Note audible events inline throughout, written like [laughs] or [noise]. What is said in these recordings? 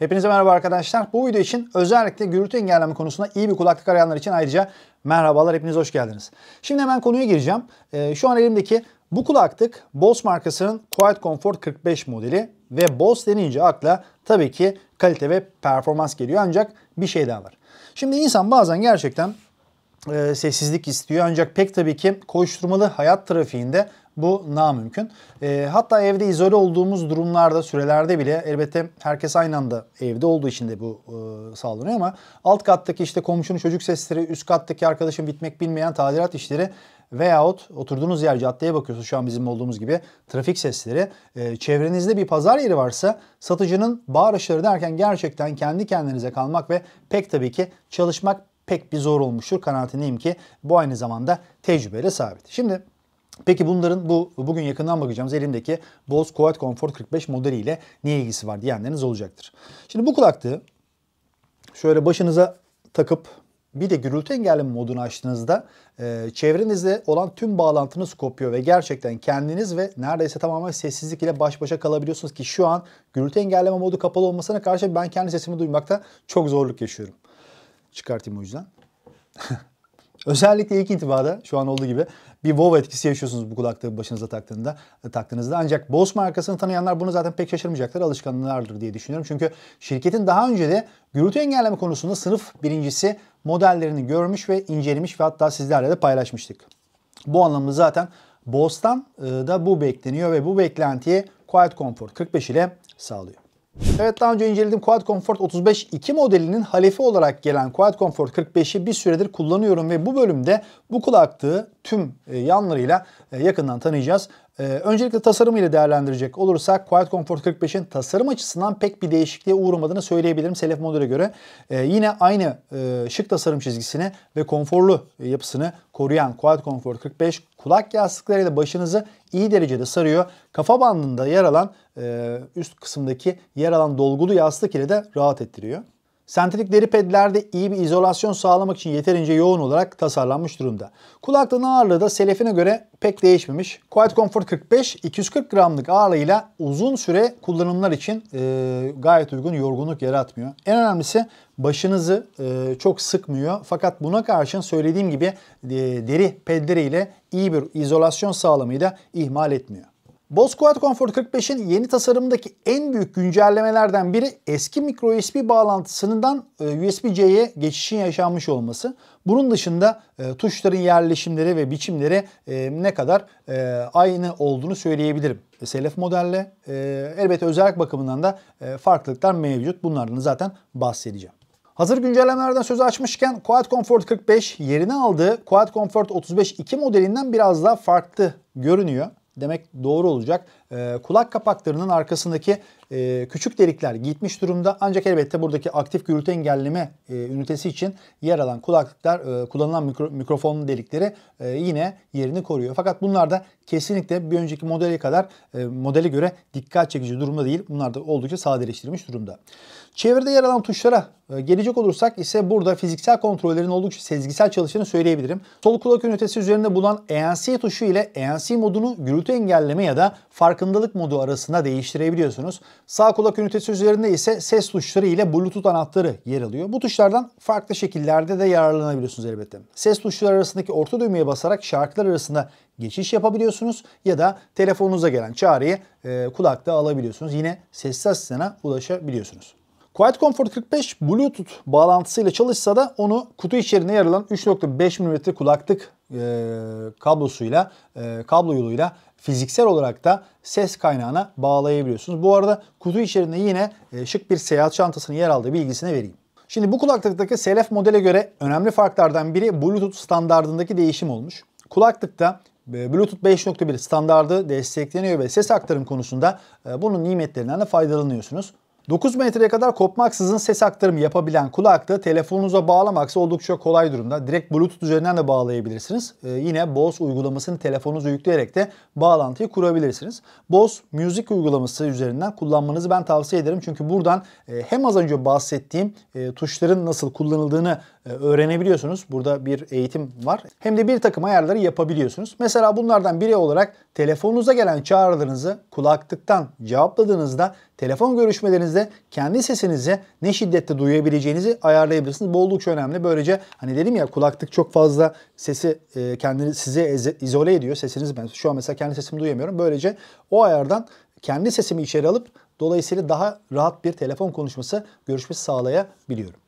Hepinize merhaba arkadaşlar. Bu video için özellikle gürültü engelleme konusunda iyi bir kulaklık arayanlar için ayrıca merhabalar. Hepiniz hoş geldiniz. Şimdi hemen konuya gireceğim. Ee, şu an elimdeki bu kulaklık Bose markasının Quiet Comfort 45 modeli ve Bose denince akla tabii ki kalite ve performans geliyor. Ancak bir şey daha var. Şimdi insan bazen gerçekten e, sessizlik istiyor. Ancak pek tabii ki koşturmalı hayat trafiğinde bu namümkün. E, hatta evde izole olduğumuz durumlarda, sürelerde bile elbette herkes aynı anda evde olduğu için de bu e, sağlanıyor ama alt kattaki işte komşunun çocuk sesleri, üst kattaki arkadaşın bitmek bilmeyen tadilat işleri veyahut oturduğunuz yer caddeye bakıyorsunuz şu an bizim olduğumuz gibi trafik sesleri. E, çevrenizde bir pazar yeri varsa satıcının bağırışları derken gerçekten kendi kendinize kalmak ve pek tabii ki çalışmak pek bir zor olmuştur. Kanaatindeyim ki bu aynı zamanda tecrübeyle sabit. Şimdi Peki bunların bu bugün yakından bakacağımız elimdeki Bose Quiet Comfort 45 ile ne ilgisi var diyenleriniz olacaktır. Şimdi bu kulaklığı şöyle başınıza takıp bir de gürültü engelleme modunu açtığınızda e, çevrenizde olan tüm bağlantınız kopuyor ve gerçekten kendiniz ve neredeyse tamamen sessizlik ile baş başa kalabiliyorsunuz ki şu an gürültü engelleme modu kapalı olmasına karşı ben kendi sesimi duymakta çok zorluk yaşıyorum. Çıkartayım o yüzden. [laughs] Özellikle ilk intibada şu an olduğu gibi bir wow etkisi yaşıyorsunuz bu kulaklığı başınıza taktığında, taktığınızda. Ancak Bose markasını tanıyanlar bunu zaten pek şaşırmayacaklar, alışkanlardır diye düşünüyorum. Çünkü şirketin daha önce de gürültü engelleme konusunda sınıf birincisi modellerini görmüş ve incelemiş ve hatta sizlerle de paylaşmıştık. Bu anlamda zaten Bose'dan e, da bu bekleniyor ve bu beklentiyi Quiet Comfort 45 ile sağlıyor. Evet daha önce inceledim Quad Comfort 35 2 modelinin halefi olarak gelen Quad Comfort 45'i bir süredir kullanıyorum ve bu bölümde bu kulaklığı tüm e, yanlarıyla e, yakından tanıyacağız. Ee, öncelikle tasarım ile değerlendirecek olursak Quiet Comfort 45'in tasarım açısından pek bir değişikliğe uğramadığını söyleyebilirim Selef modele göre. Ee, yine aynı e, şık tasarım çizgisini ve konforlu yapısını koruyan Quiet Comfort 45 kulak yastıklarıyla başınızı iyi derecede sarıyor. Kafa bandında yer alan e, üst kısımdaki yer alan dolgulu yastık ile de rahat ettiriyor. Sentetik deri pedlerde iyi bir izolasyon sağlamak için yeterince yoğun olarak tasarlanmış durumda. Kulaklığın ağırlığı da selefine göre pek değişmemiş. Quiet Comfort 45 240 gramlık ağırlığıyla uzun süre kullanımlar için e, gayet uygun yorgunluk yaratmıyor. En önemlisi başınızı e, çok sıkmıyor. Fakat buna karşın söylediğim gibi e, deri pedleriyle iyi bir izolasyon sağlamayı da ihmal etmiyor. Bose QuadComfort 45'in yeni tasarımındaki en büyük güncellemelerden biri eski micro USB bağlantısından e, USB-C'ye geçişin yaşanmış olması. Bunun dışında e, tuşların yerleşimleri ve biçimleri e, ne kadar aynı olduğunu söyleyebilirim. Selef modelle elbette özellik bakımından da farklılıklar mevcut. Bunlardan zaten bahsedeceğim. Hazır güncellemelerden söz açmışken Quad Comfort 45 yerini aldığı Quad Comfort 35 2 modelinden biraz daha farklı görünüyor demek doğru olacak. E, kulak kapaklarının arkasındaki e, küçük delikler gitmiş durumda. Ancak elbette buradaki aktif gürültü engelleme e, ünitesi için yer alan kulaklıklar, e, kullanılan mikro, mikrofonlu delikleri e, yine yerini koruyor. Fakat bunlar da kesinlikle bir önceki modele kadar e, modele göre dikkat çekici durumda değil. Bunlar da oldukça sadeleştirilmiş durumda. Çevrede yer alan tuşlara e, gelecek olursak ise burada fiziksel kontrollerin oldukça sezgisel çalıştığını söyleyebilirim. Sol kulak ünitesi üzerinde bulunan ANC e tuşu ile ANC e modunu gürültü engelleme ya da fark farkındalık modu arasında değiştirebiliyorsunuz. Sağ kulak ünitesi üzerinde ise ses tuşları ile Bluetooth anahtarı yer alıyor. Bu tuşlardan farklı şekillerde de yararlanabiliyorsunuz elbette. Ses tuşları arasındaki orta düğmeye basarak şarkılar arasında geçiş yapabiliyorsunuz ya da telefonunuza gelen çağrıyı e, kulakta alabiliyorsunuz. Yine sessiz asistana ulaşabiliyorsunuz. Quiet Comfort 45 Bluetooth bağlantısıyla çalışsa da onu kutu içerisinde yer alan 3.5 mm kulaklık e, kablosuyla, e, kablo yoluyla fiziksel olarak da ses kaynağına bağlayabiliyorsunuz. Bu arada kutu içerisinde yine e, şık bir seyahat çantasının yer aldığı bilgisini vereyim. Şimdi bu kulaklıktaki SLF modele göre önemli farklardan biri Bluetooth standardındaki değişim olmuş. Kulaklıkta e, Bluetooth 5.1 standardı destekleniyor ve ses aktarım konusunda e, bunun nimetlerinden de faydalanıyorsunuz. 9 metreye kadar kopmaksızın ses aktarımı yapabilen kulaklığı telefonunuza bağlamaksa oldukça kolay durumda. Direkt Bluetooth üzerinden de bağlayabilirsiniz. Ee, yine Bose uygulamasını telefonunuza yükleyerek de bağlantıyı kurabilirsiniz. Bose Music uygulaması üzerinden kullanmanızı ben tavsiye ederim. Çünkü buradan e, hem az önce bahsettiğim e, tuşların nasıl kullanıldığını e, öğrenebiliyorsunuz. Burada bir eğitim var. Hem de bir takım ayarları yapabiliyorsunuz. Mesela bunlardan biri olarak telefonunuza gelen çağrılarınızı kulaklıktan cevapladığınızda telefon görüşmelerinizde de kendi sesinize ne şiddette duyabileceğinizi ayarlayabilirsiniz. Bu oldukça önemli. Böylece hani dedim ya kulaklık çok fazla sesi e, kendini size izole ediyor. Sesiniz ben şu an mesela kendi sesimi duyamıyorum. Böylece o ayardan kendi sesimi içeri alıp dolayısıyla daha rahat bir telefon konuşması, görüşmesi sağlayabiliyorum.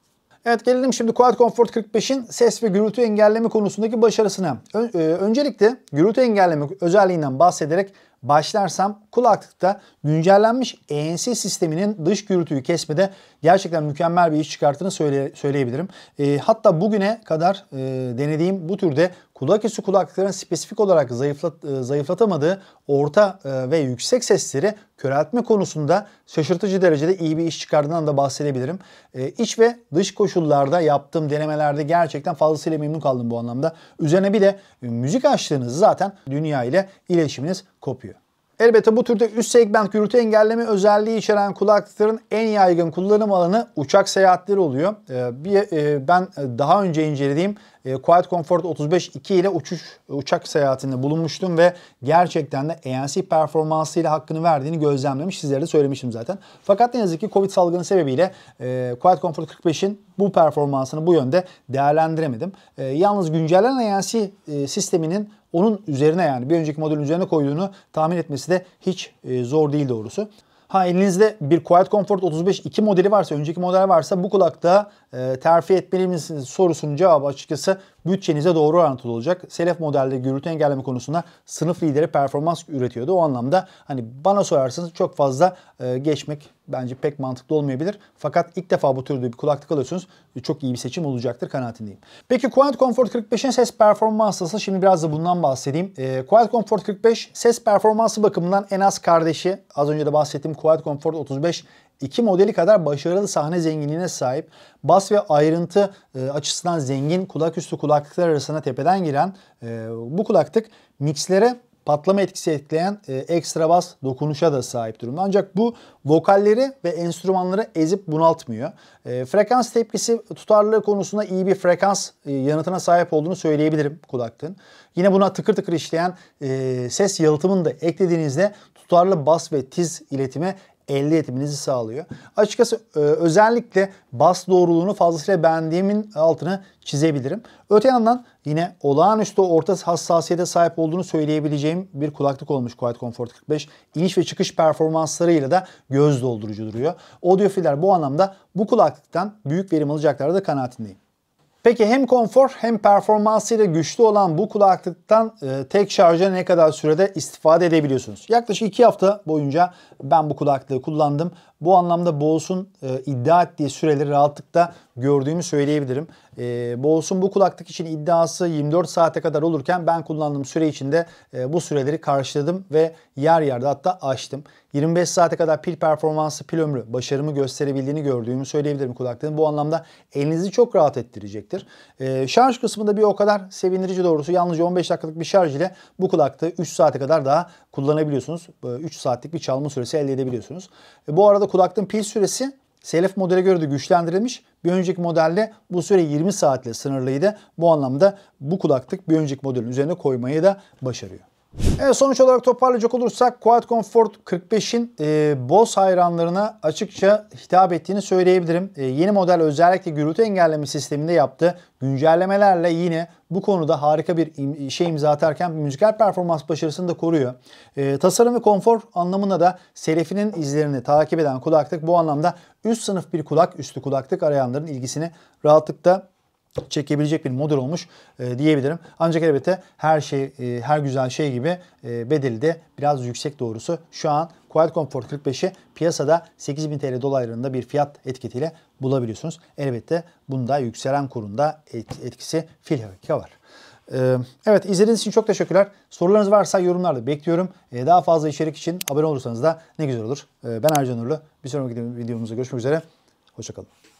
Evet gelelim şimdi Quiet Comfort 45'in ses ve gürültü engelleme konusundaki başarısına. Ö e, öncelikle gürültü engelleme özelliğinden bahsederek başlarsam kulaklıkta güncellenmiş ANC e sisteminin dış gürültüyü kesmede gerçekten mükemmel bir iş çıkarttığını söyle, söyleyebilirim. E, hatta bugüne kadar e, denediğim bu türde kulak üstü kulaklıkların spesifik olarak zayıflat, e, zayıflatamadığı orta e, ve yüksek sesleri köreltme konusunda şaşırtıcı derecede iyi bir iş çıkardığından da bahsedebilirim. E, iç ve dış koşullarda yaptığım denemelerde gerçekten fazlasıyla memnun kaldım bu anlamda. Üzerine bir de müzik açtığınız zaten dünya ile iletişiminiz kopuyor. Elbette bu türde üst segment gürültü engelleme özelliği içeren kulaklıkların en yaygın kullanım alanı uçak seyahatleri oluyor. Bir ben daha önce incelediğim e, Quiet Comfort 35 2 ile uçuş uçak seyahatinde bulunmuştum ve gerçekten de ANC performansıyla hakkını verdiğini gözlemlemiş. Sizlere de söylemiştim zaten. Fakat ne yazık ki Covid salgını sebebiyle e, Quiet Comfort 45'in bu performansını bu yönde değerlendiremedim. E, yalnız güncellenen ANC e, sisteminin onun üzerine yani bir önceki modelin üzerine koyduğunu tahmin etmesi de hiç e, zor değil doğrusu. Ha elinizde bir Quiet Comfort 35 2 modeli varsa, önceki model varsa bu kulakta e, terfi etmeli misiniz sorusunun cevabı açıkçası bütçenize doğru orantılı olacak. Selef modelde gürültü engelleme konusunda sınıf lideri performans üretiyordu. O anlamda hani bana sorarsanız çok fazla e, geçmek bence pek mantıklı olmayabilir. Fakat ilk defa bu türde bir kulaklık alıyorsunuz. E, çok iyi bir seçim olacaktır kanaatindeyim. Peki Quiet Comfort 45'in ses performansı nasıl? Şimdi biraz da bundan bahsedeyim. E, Quiet Comfort 45 ses performansı bakımından en az kardeşi. Az önce de bahsettiğim Quiet Comfort 35 iki modeli kadar başarılı sahne zenginliğine sahip, bas ve ayrıntı e, açısından zengin kulaküstü kulaklıklar arasına tepeden giren e, bu kulaklık mixlere patlama etkisi etkileyen e, ekstra bas dokunuşa da sahip durumda. Ancak bu vokalleri ve enstrümanları ezip bunaltmıyor. E, frekans tepkisi tutarlılığı konusunda iyi bir frekans e, yanıtına sahip olduğunu söyleyebilirim kulaklığın. Yine buna tıkır tıkır işleyen e, ses yalıtımını da eklediğinizde tutarlı bas ve tiz iletimi elde etmenizi sağlıyor. Açıkçası e, özellikle bas doğruluğunu fazlasıyla beğendiğimin altını çizebilirim. Öte yandan yine olağanüstü orta hassasiyete sahip olduğunu söyleyebileceğim bir kulaklık olmuş Quiet Comfort 45. İniş ve çıkış performanslarıyla da göz doldurucu duruyor. Audiofiller bu anlamda bu kulaklıktan büyük verim alacakları da kanaatindeyim. Peki hem konfor hem performansıyla güçlü olan bu kulaklıktan e, tek şarja ne kadar sürede istifade edebiliyorsunuz? Yaklaşık 2 hafta boyunca ben bu kulaklığı kullandım. Bu anlamda Bose'un e, iddia ettiği süreleri rahatlıkla gördüğümü söyleyebilirim. E, ee, Boğuz'un bu kulaklık için iddiası 24 saate kadar olurken ben kullandığım süre içinde e, bu süreleri karşıladım ve yer yerde hatta açtım. 25 saate kadar pil performansı, pil ömrü başarımı gösterebildiğini gördüğümü söyleyebilirim kulaklığın. Bu anlamda elinizi çok rahat ettirecektir. E, şarj kısmında bir o kadar sevindirici doğrusu yalnızca 15 dakikalık bir şarj ile bu kulaklığı 3 saate kadar daha kullanabiliyorsunuz. 3 ee, saatlik bir çalma süresi elde edebiliyorsunuz. E, bu arada kulaklığın pil süresi Selef modele göre de güçlendirilmiş bir önceki modelde bu süre 20 saatle sınırlıydı. Bu anlamda bu kulaklık bir önceki modelin üzerine koymayı da başarıyor. Evet sonuç olarak toparlayacak olursak Qualcomm Comfort 45'in e, Bose hayranlarına açıkça hitap ettiğini söyleyebilirim. E, yeni model özellikle gürültü engelleme sisteminde yaptı. güncellemelerle yine bu konuda harika bir im şey imza atarken müzikal performans başarısını da koruyor. E, tasarım ve konfor anlamında da Selefi'nin izlerini takip eden kulaklık bu anlamda üst sınıf bir kulak, üstü kulaklık arayanların ilgisini rahatlıkla çekebilecek bir model olmuş e, diyebilirim. Ancak elbette her şey e, her güzel şey gibi e, bedeli de biraz yüksek doğrusu. Şu an Qualcomm Force 45'i piyasada 8000 TL dolaylarında bir fiyat etiketiyle bulabiliyorsunuz. Elbette bunda yükselen kurunda et, etkisi filhakika var. E, evet izlediğiniz için çok teşekkürler. Sorularınız varsa yorumlarda bekliyorum. E, daha fazla içerik için abone olursanız da ne güzel olur. E, ben Ercan Nurlu. Bir sonraki videomuzda görüşmek üzere. Hoşçakalın.